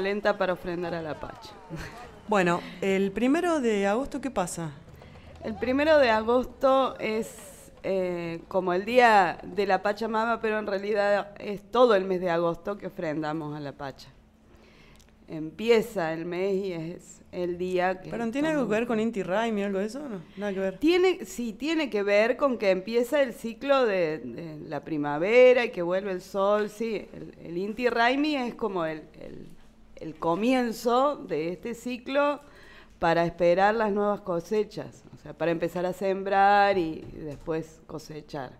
lenta para ofrendar a la Pacha. Bueno, el primero de agosto, ¿qué pasa? El primero de agosto es eh, como el día de la Mama, pero en realidad es todo el mes de agosto que ofrendamos a la Pacha. Empieza el mes y es el día que. ¿Pero tiene algo que ver con Inti Raimi o algo de eso? No, nada que ver. Tiene, sí, tiene que ver con que empieza el ciclo de, la primavera y que vuelve el sol, sí. El, Inti Raimi es como el, el el comienzo de este ciclo para esperar las nuevas cosechas, o sea, para empezar a sembrar y después cosechar.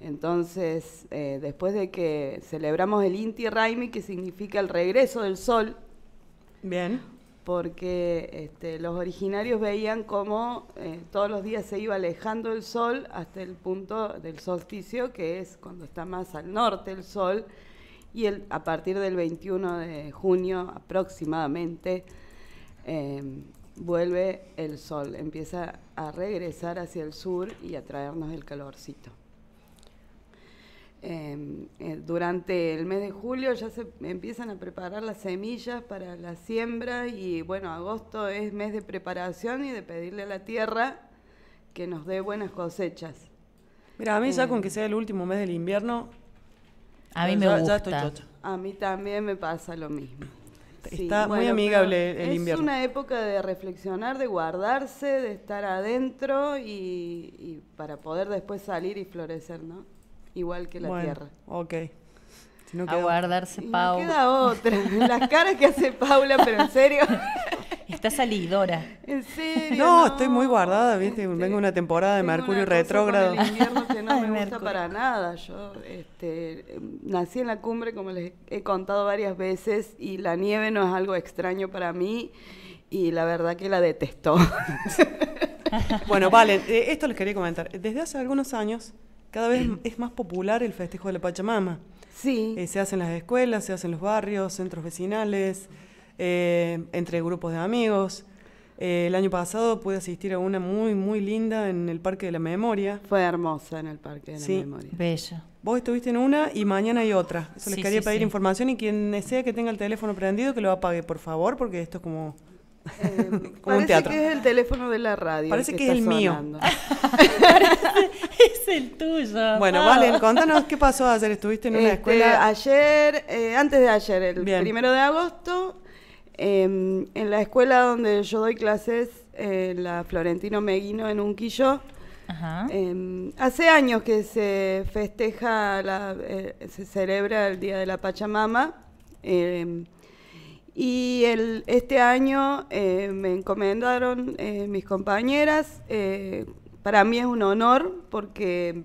Entonces, eh, después de que celebramos el Inti Raimi, que significa el regreso del sol, bien, porque este, los originarios veían cómo eh, todos los días se iba alejando el sol hasta el punto del solsticio, que es cuando está más al norte el sol, y el, a partir del 21 de junio aproximadamente em, vuelve el sol, empieza a regresar hacia el sur y a traernos el calorcito. Em, eh, durante el mes de julio ya se empiezan a preparar las semillas para la siembra y bueno, agosto es mes de preparación y de pedirle a la tierra que nos dé buenas cosechas. Mira, a mí ya con em. que sea el último mes del invierno, a mí me gusta. A mí también me pasa lo mismo. Está muy amigable el invierno. Es una época de reflexionar, de guardarse, de estar adentro y, para poder después salir y florecer, ¿no? Igual que la tierra. Ok. guardarse, Paula. queda otra. Las caras que hace Paula, pero en serio. Está salidora. ¿En serio? No, estoy muy guardada, ¿viste? Este, Vengo una temporada de Mercurio retrógrado. El invierno que no me gusta para nada. Yo este, nací en la cumbre, como les he contado varias veces, y la nieve no es algo extraño para mí, y la verdad que la detesto. bueno, vale, eh, esto les quería comentar. Desde hace algunos años, cada vez es más popular el festejo de la Pachamama. Sí. Eh, se hacen las escuelas, se hacen los barrios, centros vecinales. Eh, entre grupos de amigos. Eh, el año pasado pude asistir a una muy, muy linda en el Parque de la Memoria. Fue hermosa en el Parque de la sí. Memoria. Bella. Vos estuviste en una y mañana hay otra. les quería pedir información y quien sea que tenga el teléfono prendido que lo apague, por favor, porque esto es como... Eh, parece un teatro. que es el teléfono de la radio. Parece que, es el mío. es el tuyo. Bueno, ah. vale, contanos qué pasó ayer. Estuviste en una este, escuela. Ayer, antes de ayer, el primero de agosto, Em, en la escuela donde yo doy clases, eh, la Florentino Meguino en Unquillo, em, hace años que se festeja, eh, se celebra el Día de la Pachamama. Em, y este año eh, me encomendaron mis compañeras. para mí es un honor porque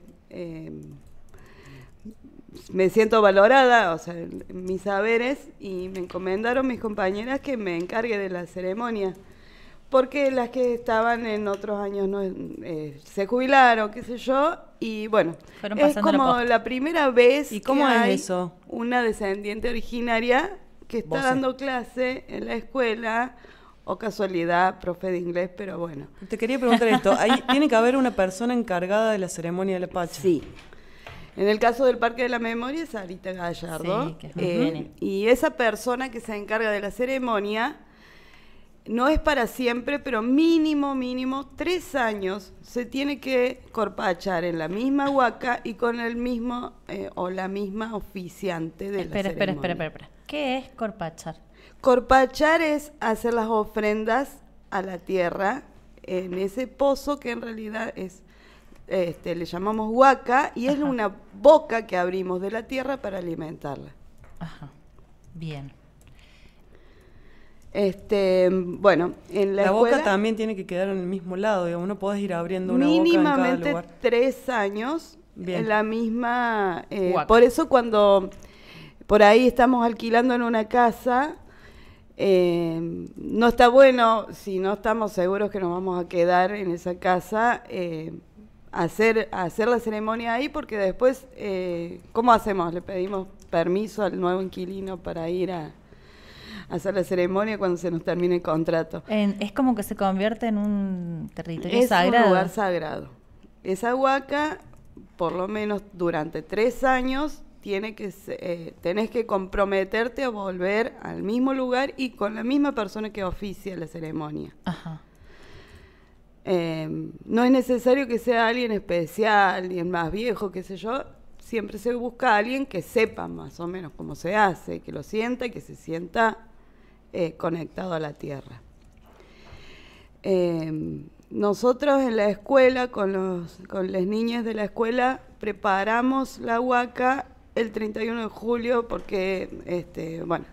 me siento valorada, o sea, mis saberes, y me encomendaron mis compañeras que me encargue de la ceremonia, porque las que estaban en otros años no, eh, se jubilaron, qué sé yo, y bueno, es como la, primera vez ¿Y cómo que hay una descendiente originaria que está dando clase en la escuela, o casualidad, profe de inglés, pero bueno. Te quería preguntar esto, ¿tiene que haber una persona encargada de la ceremonia de la Pacha? Sí, en el caso del Parque de la Memoria es Arita Gallardo. Eh, y esa persona que se encarga de la ceremonia no es para siempre, pero mínimo, mínimo, tres años se tiene que corpachar en la misma huaca y con el mismo eh, o la misma oficiante de la ceremonia. Espera, espera, espera, espera. ¿Qué es corpachar? Corpachar es hacer las ofrendas a la tierra en ese pozo que en realidad es este, le llamamos huaca y es una boca que abrimos de la tierra para alimentarla. Ajá, bien. Este, bueno, en la, boca también tiene que quedar en el mismo lado, digamos, no podés ir abriendo una mínimamente boca tres años en la misma. Eh, por eso cuando por ahí estamos alquilando en una casa, eh, no está bueno si no estamos seguros que nos vamos a quedar en esa casa. Eh, hacer, hacer la ceremonia ahí porque después, eh, ¿cómo hacemos? ¿Le pedimos permiso al nuevo inquilino para ir a, hacer la ceremonia cuando se nos termine el contrato? es como que se convierte en un territorio sagrado. Es un lugar sagrado. Esa huaca, por lo menos durante tres años, tiene que eh, tenés que comprometerte a volver al mismo lugar y con la misma persona que oficia la ceremonia. Ajá. Em, no es necesario que sea alguien especial, alguien más viejo, qué sé yo. Siempre se busca alguien que sepa más o menos cómo se hace, que lo sienta y que se sienta eh, conectado a la tierra. Em, nosotros en la escuela, con, las niñas de la escuela, preparamos la huaca el 31 de julio porque, este, bueno,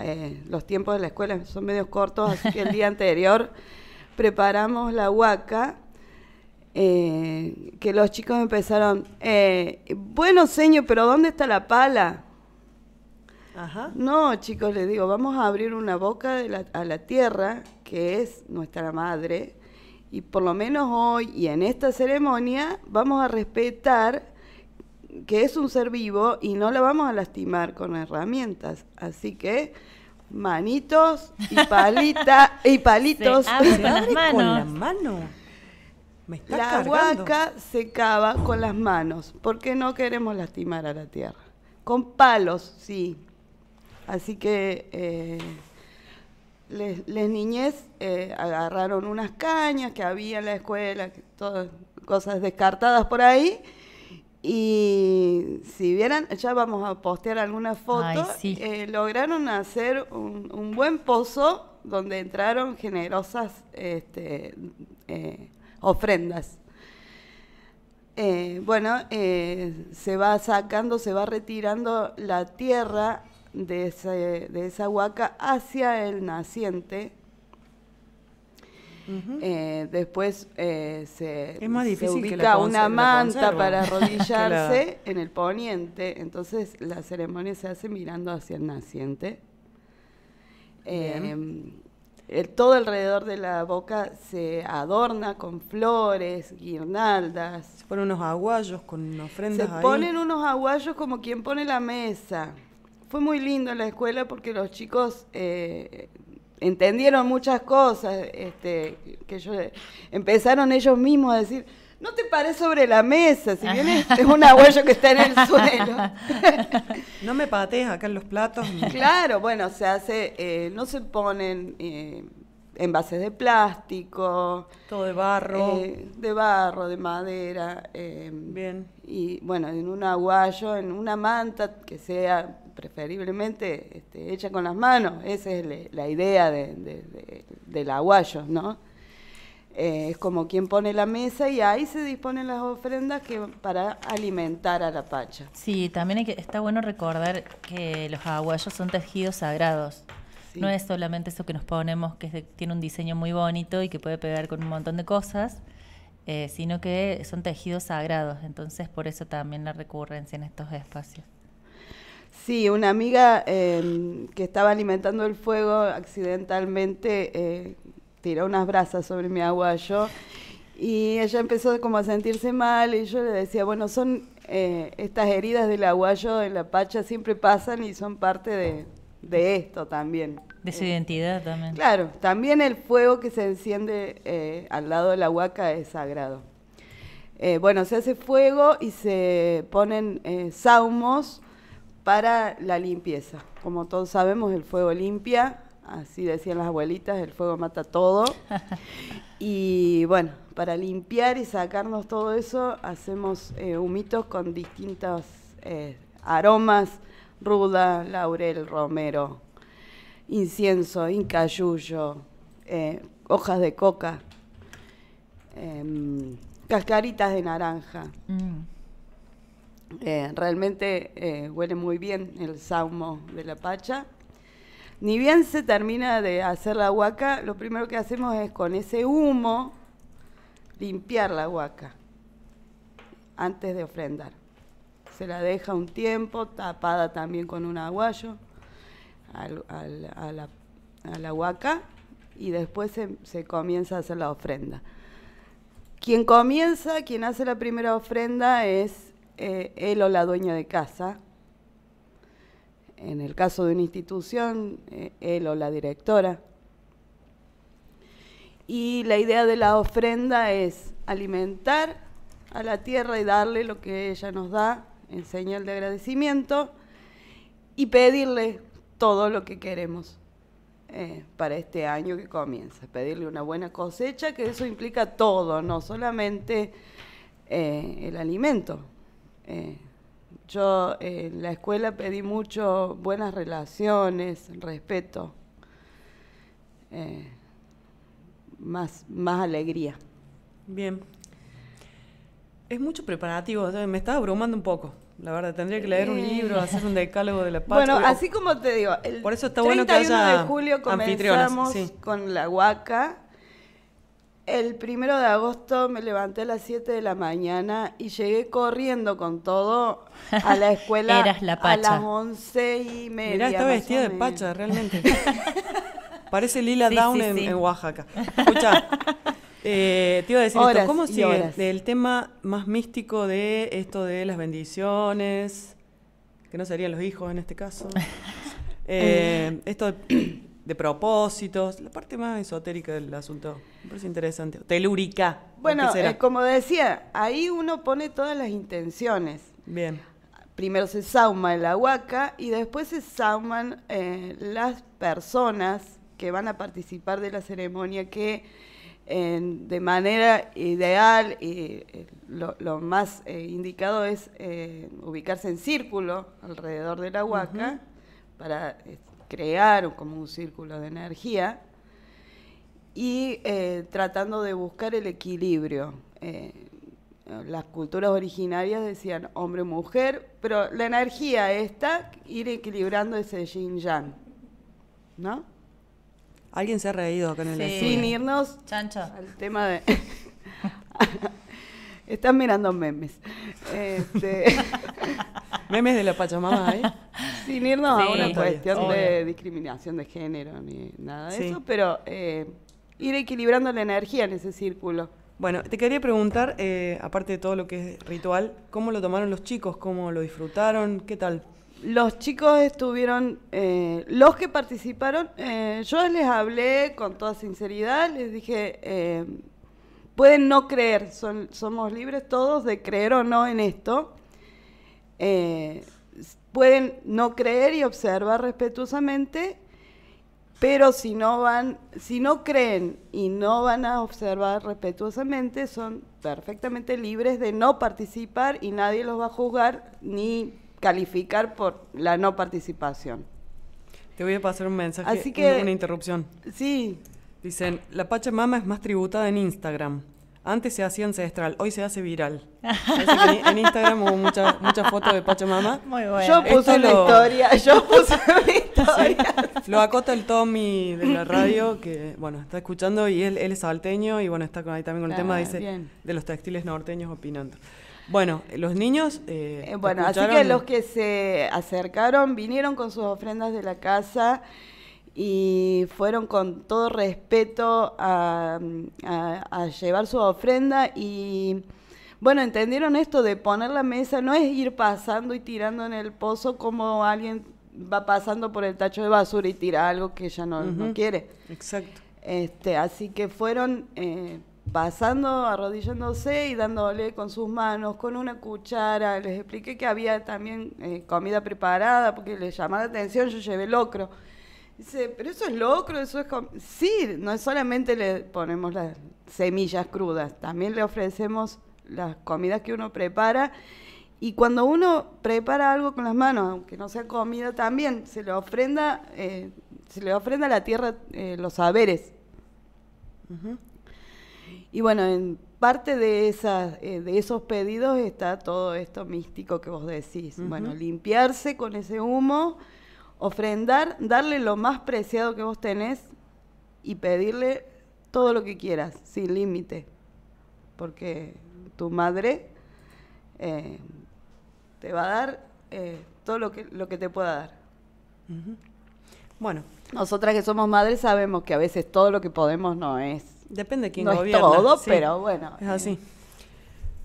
eh, los tiempos de la escuela son medios cortos, así que el día anterior preparamos la huaca, eh, que los chicos empezaron, eh, bueno, señor, pero ¿dónde está la pala? No, chicos, les digo, vamos a abrir una boca a la tierra, que es nuestra madre, y por lo menos hoy y en esta ceremonia vamos a respetar que es un ser vivo y no la vamos a lastimar con herramientas. Así que manitos y palita y palitos. con, las manos. la huaca se cava con las manos, porque no queremos lastimar a la tierra. Con palos, sí. Así que eh, las les, niñez eh, agarraron unas cañas que había en la escuela, todas cosas descartadas por ahí, y si vieran, ya vamos a postear algunas fotos, eh, lograron hacer un, buen pozo donde entraron generosas este, eh, ofrendas. Eh, bueno, se va sacando, se va retirando la tierra de esa huaca hacia el naciente, eh, después eh, se, ubica una manta para arrodillarse en el poniente. Entonces la ceremonia se hace mirando hacia el naciente. Eh, todo alrededor de la boca se adorna con flores, guirnaldas. Se ponen unos aguayos con ofrendas. Se ponen unos aguayos como quien pone la mesa. Fue muy lindo en la escuela porque los chicos entendieron muchas cosas, este, que yo, empezaron ellos mismos a decir, no te pares sobre la mesa, si bien es un aguayo que está en el suelo. no me patees acá en los platos. Claro, bueno, se hace, eh, no se ponen eh, envases de plástico. Todo de barro. Eh, de barro, de madera. bien. Y bueno, en un aguayo, en una manta que sea preferiblemente este, hecha con las manos. Esa es la idea del aguayo, ¿no? Eh, es como quien pone la mesa y ahí se disponen las ofrendas que para alimentar a la pacha. Sí, también está bueno recordar que los aguayos son tejidos sagrados. No es solamente eso que nos ponemos, que tiene un diseño muy bonito y que puede pegar con un montón de cosas, eh, sino que son tejidos sagrados. Entonces, por eso también la recurrencia en estos espacios. Sí, una amiga em, que estaba alimentando el fuego accidentalmente eh, tiró unas brasas sobre mi aguayo y ella empezó como a sentirse mal y yo le decía, bueno, son eh, estas heridas del aguayo, en la pacha, siempre pasan y son parte de, de esto también. De su eh, identidad también. Claro, también el fuego que se enciende al lado de la huaca es sagrado. bueno, se hace fuego y se ponen saumos para la limpieza. Como todos sabemos, el fuego limpia, así decían las abuelitas, el fuego mata todo. y bueno, para limpiar y sacarnos todo eso, hacemos eh, humitos con distintos eh, aromas, ruda, laurel, romero, incienso, incayuyo, eh, hojas de coca, em, cascaritas de naranja. Mm. Eh, realmente eh, huele muy bien el saumo de la pacha. Ni bien se termina de hacer la huaca, lo primero que hacemos es con ese humo limpiar la huaca antes de ofrendar. Se la deja un tiempo, tapada también con un aguayo a, la, huaca y después se comienza a hacer la ofrenda. Quien comienza, quien hace la primera ofrenda es eh, él o la dueña de casa. En el caso de una institución, eh, él o la directora. Y la idea de la ofrenda es alimentar a la tierra y darle lo que ella nos da en señal de agradecimiento y pedirle todo lo que queremos eh, para este año que comienza. Pedirle una buena cosecha, que eso implica todo, no solamente el alimento, eh, yo eh, en la escuela pedí mucho buenas relaciones, respeto, eh, más, más alegría. Bien. Es mucho preparativo, me estaba abrumando un poco. La verdad, tendría que leer un libro, hacer un decálogo de la paz. Bueno, así como te digo, el por eso está de julio comenzamos con la huaca el primero de agosto me levanté a las 7 de la mañana y llegué corriendo con todo a la escuela a las 11 y media. Mirá, está vestida de pacha, realmente. Parece Lila Down en, Oaxaca. Escucha, eh, te iba a decir esto. ¿Cómo sigue el tema más místico de esto de las bendiciones, que no serían los hijos en este caso? Eh, esto de de propósitos, la parte más esotérica del asunto. Me parece interesante. Telúrica. Bueno, eh, como decía, ahí uno pone todas las intenciones. Bien. Primero se sauma la huaca y después se sauman eh, las personas que van a participar de la ceremonia que de manera ideal y eh, lo, más indicado es ubicarse en círculo alrededor de la huaca para este, crear como un círculo de energía y eh, tratando de buscar el equilibrio. Eh, las culturas originarias decían hombre-mujer, pero la energía está ir equilibrando ese yin-yang, ¿no? Alguien se ha reído con el Sin irnos al tema de... Están mirando memes. Este memes de la Pachamama, ¿eh? sin irnos a una cuestión de discriminación de género ni nada de eso, pero eh, ir equilibrando la energía en ese círculo. Bueno, te quería preguntar, eh, aparte de todo lo que es ritual, ¿cómo lo tomaron los chicos? ¿Cómo lo disfrutaron? ¿Qué tal? Los chicos estuvieron, eh, los que participaron, yo les hablé con toda sinceridad, les dije, pueden no creer, son, somos libres todos de creer o no en esto. Eh, pueden no creer y observar respetuosamente, pero si no van, si no creen y no van a observar respetuosamente, son perfectamente libres de no participar y nadie los va a juzgar ni calificar por la no participación. Te voy a pasar un mensaje, Así que, una, interrupción. Sí. Dicen, la Pachamama es más tributada en Instagram. Antes se hacía ancestral, hoy se hace viral. en Instagram hubo muchas fotos de Pachamama. Muy bueno. Yo puse la historia, yo puse la historia. Lo acota el Tommy de la radio, que bueno, está escuchando y él, él es salteño y bueno, está ahí también con el tema ah, dice, de los textiles norteños opinando. Bueno, los niños. Eh, eh bueno, así que los que se acercaron vinieron con sus ofrendas de la casa y fueron con todo respeto a, llevar su ofrenda y bueno, entendieron esto de poner la mesa, no es ir pasando y tirando en el pozo como alguien va pasando por el tacho de basura y tira algo que ya no, quiere. Exacto. Este, así que fueron eh, pasando, arrodillándose y dándole con sus manos, con una cuchara. Les expliqué que había también eh, comida preparada porque les llamaba la atención, yo llevé locro pero eso es locro, eso es... Sí, no solamente le ponemos las semillas crudas, también le ofrecemos las comidas que uno prepara. Y cuando uno prepara algo con las manos, aunque no sea comida, también se le ofrenda, eh, se le ofrenda a la tierra eh, los saberes. Y bueno, en parte de, esas, eh, de esos pedidos está todo esto místico que vos decís. Bueno, limpiarse con ese humo, ofrendar, darle lo más preciado que vos tenés y pedirle todo lo que quieras, sin límite. Porque tu madre eh, te va a dar eh, todo lo que, lo que te pueda dar. Bueno. Nosotras que somos madres sabemos que a veces todo lo que podemos no es. Depende quién gobierna. No es todo, pero bueno. Es así. Eh.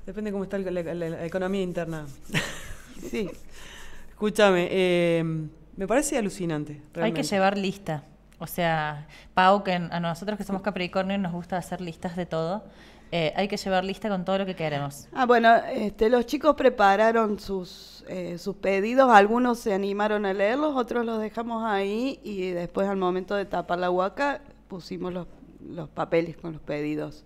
Depende cómo está la, la economía interna. sí. Escúchame. Me parece alucinante. Hay que llevar lista. O sea, Pau, que a nosotros que somos Capricornio nos gusta hacer listas de todo. Eh, hay que llevar lista con todo lo que queremos. Ah, bueno, este, los chicos prepararon sus, eh, sus pedidos, algunos se animaron a leerlos, otros los dejamos ahí y después al momento de tapar la huaca pusimos los, los papeles con los pedidos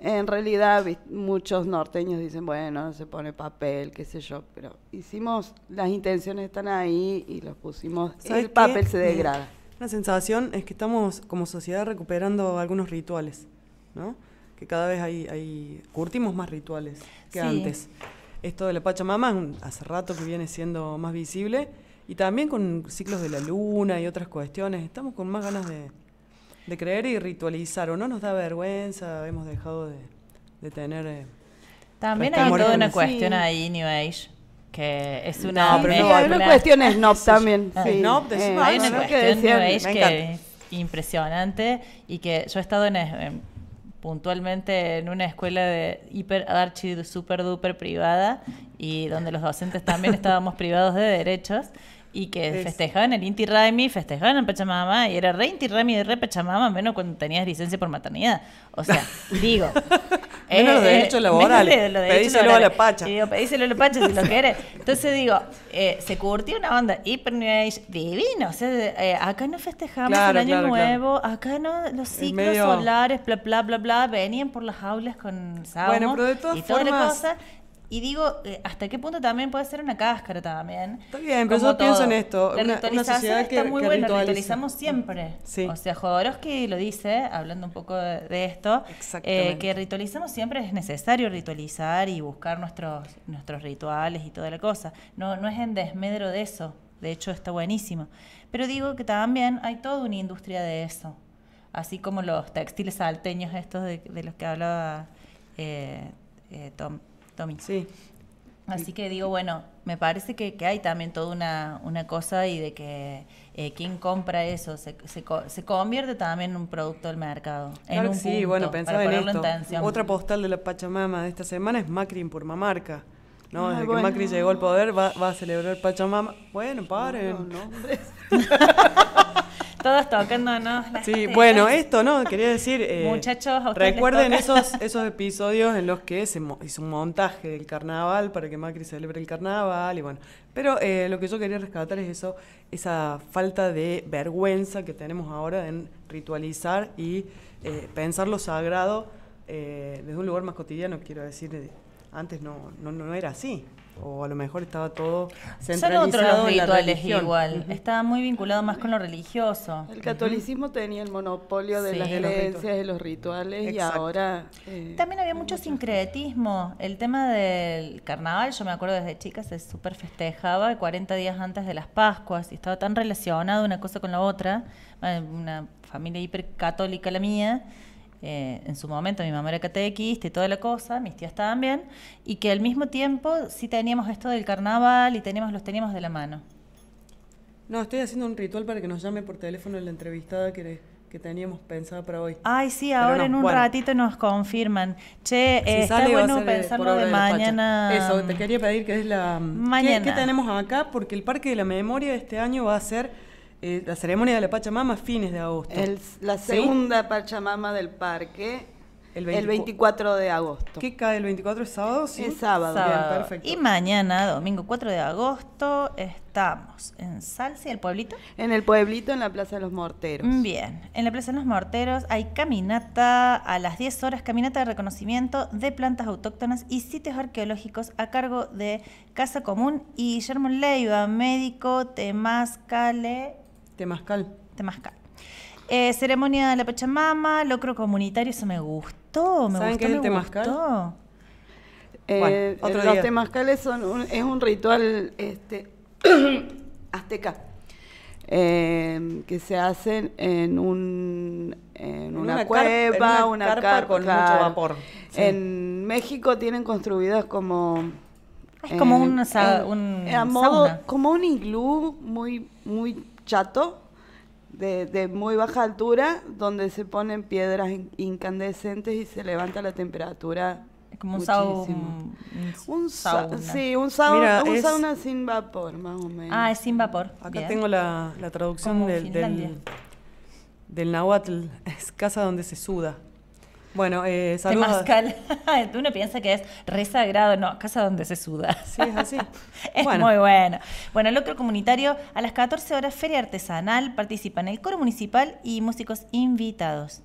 en realidad muchos norteños dicen, bueno, se pone papel, qué sé yo, pero hicimos, las intenciones están ahí y los pusimos, el papel se degrada. La sensación es que estamos como sociedad recuperando algunos rituales, ¿no? Que cada vez hay, curtimos más rituales que antes. Esto de la Pachamama hace rato que viene siendo más visible y también con ciclos de la luna y otras cuestiones, estamos con más ganas de, de creer y ritualizar. O no nos da vergüenza, hemos dejado de, tener... Eh, también hay toda una cuestión ahí, New Age que es una pero no, una también ah, eh, hay una que, que es impresionante y que yo he estado en, puntualmente en una escuela de hiper archi super duper privada y donde los docentes también estábamos privados de derechos y que festejaban el Inti Raimi festejaban el Pachamama, y era re Inti Raimi y re Pachamama, menos cuando tenías licencia por maternidad. O sea, digo. menos eh, los De, lo de pedíselo a la Pacha. pedíselo a la Pacha si lo querés. Entonces digo, eh, se curtió una onda hiper New Age divina. O sea, eh, acá no festejamos el año nuevo, acá no los ciclos solares, bla, bla, bla, bla, venían por las aulas con sábado bueno, y toda la cosa. Y digo, eh, ¿hasta qué punto también puede ser una cáscara también? Está bien, pero yo pienso en esto. La una, ritualizamos siempre. O sea, Jodorowsky lo dice, hablando un poco de, esto, eh, que ritualizamos siempre, es necesario ritualizar y buscar nuestros, nuestros rituales y toda la cosa. No, no es en desmedro de eso, de hecho está buenísimo. Pero digo que también hay toda una industria de eso, así como los textiles salteños estos de, los que hablaba eh, eh Tom. Sí. Así que digo, bueno, me parece que, hay también toda una, una, cosa y de que eh, quien compra eso se, se, se, convierte también en un producto del mercado. en un sí, bueno, pensaba en esto. Otra postal de la Pachamama de esta semana es Macri en Purmamarca. ¿no? Ah, Desde que Macri llegó al poder va, va, a celebrar Pachamama. Bueno, paren. No, no, todos tocando, ¿no? Sí, bueno, esto, ¿no? Quería decir. Eh, Muchachos, recuerden esos, esos episodios en los que se hizo un montaje del carnaval para que Macri celebre el carnaval y bueno. Pero eh, lo que yo quería rescatar es eso, esa falta de vergüenza que tenemos ahora en ritualizar y eh, pensar lo sagrado desde un lugar más cotidiano, quiero decir antes no, no, no era así. O a lo mejor estaba todo centralizado en los rituales igual. Estaba muy vinculado más con lo religioso. El catolicismo tenía el monopolio de las creencias, de los rituales y ahora... Eh, También había mucho sincretismo. El tema del carnaval, yo me acuerdo desde chica, se súper festejaba 40 días antes de las Pascuas y estaba tan relacionado una cosa con la otra. Eh, una familia hipercatólica la mía eh, en su momento mi mamá era catequista y toda la cosa, mis tías también, y que al mismo tiempo sí teníamos esto del carnaval y tenemos, los teníamos de la mano. No, estoy haciendo un ritual para que nos llame por teléfono la entrevistada que, que teníamos pensada para hoy. Ay, sí, ahora en un ratito nos confirman. Che, eh, está bueno eh, pensarlo de, mañana. Eso, te mm. quería pedir que es la... Mm, mañana. ¿Qué tenemos acá? Porque el Parque de la Memoria este año va a ser eh, la ceremonia de la Pachamama fines de agosto. la segunda Pachamama del parque. El, 24 de agosto. ¿Qué cae el 24 es sábado? Sí, es sábado. Bien, perfecto. Y mañana, domingo 4 de agosto, estamos en Salsi, el pueblito. En el pueblito, en la Plaza de los Morteros. Bien, en la Plaza de los Morteros hay caminata a las 10 horas, caminata de reconocimiento de plantas autóctonas y sitios arqueológicos a cargo de Casa Común y Germán Leiva, médico Temazcale Temazcal. Temazcal. Eh, ceremonia de la Pachamama, locro comunitario, eso me gustó. Me ¿Saben qué es el temazcal? Eh, eh, los temazcales son es un ritual este, azteca que se hace en, un, en una, cueva, una, carpa con mucho vapor. En México tienen construidas como es como un, como un iglú muy muy chato, de, muy baja altura, donde se ponen piedras incandescentes y se levanta la temperatura. Es como un, sauna. Sí, un, sauna, un sin vapor, más o menos. Ah, es sin vapor. Acá tengo la, traducción del, del, del, nahuatl. Es casa donde se suda. Bueno, eh, saludos. Uno piensa que es resagrado, No, casa donde se suda. Sí, es así. es muy bueno. Bueno, otro comunitario. A las 14 horas, feria artesanal. Participan el coro municipal y músicos invitados.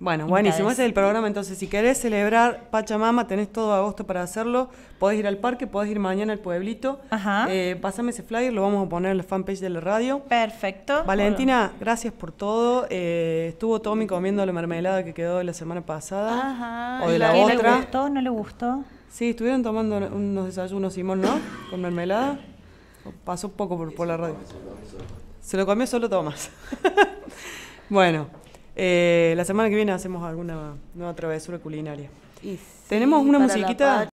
Bueno, buenísimo. Ese es el programa. Entonces, si querés celebrar Pachamama, tenés todo agosto para hacerlo. Podés ir al parque, podés ir mañana al pueblito. Ajá. Eh, pásame ese flyer, lo vamos a poner en la fanpage de la radio. Perfecto. Valentina, gracias por todo. Eh, estuvo Tommy comiendo la mermelada que quedó de la semana pasada. Ajá. O de la, ¿Le gustó? ¿No le gustó? Sí, estuvieron tomando unos desayunos, Simón, ¿no? Con mermelada. Pasó poco por, por la radio. Se lo comió solo Tomás. bueno. Eh, la semana que viene hacemos alguna nueva travesura culinaria. Tenemos una musiquita.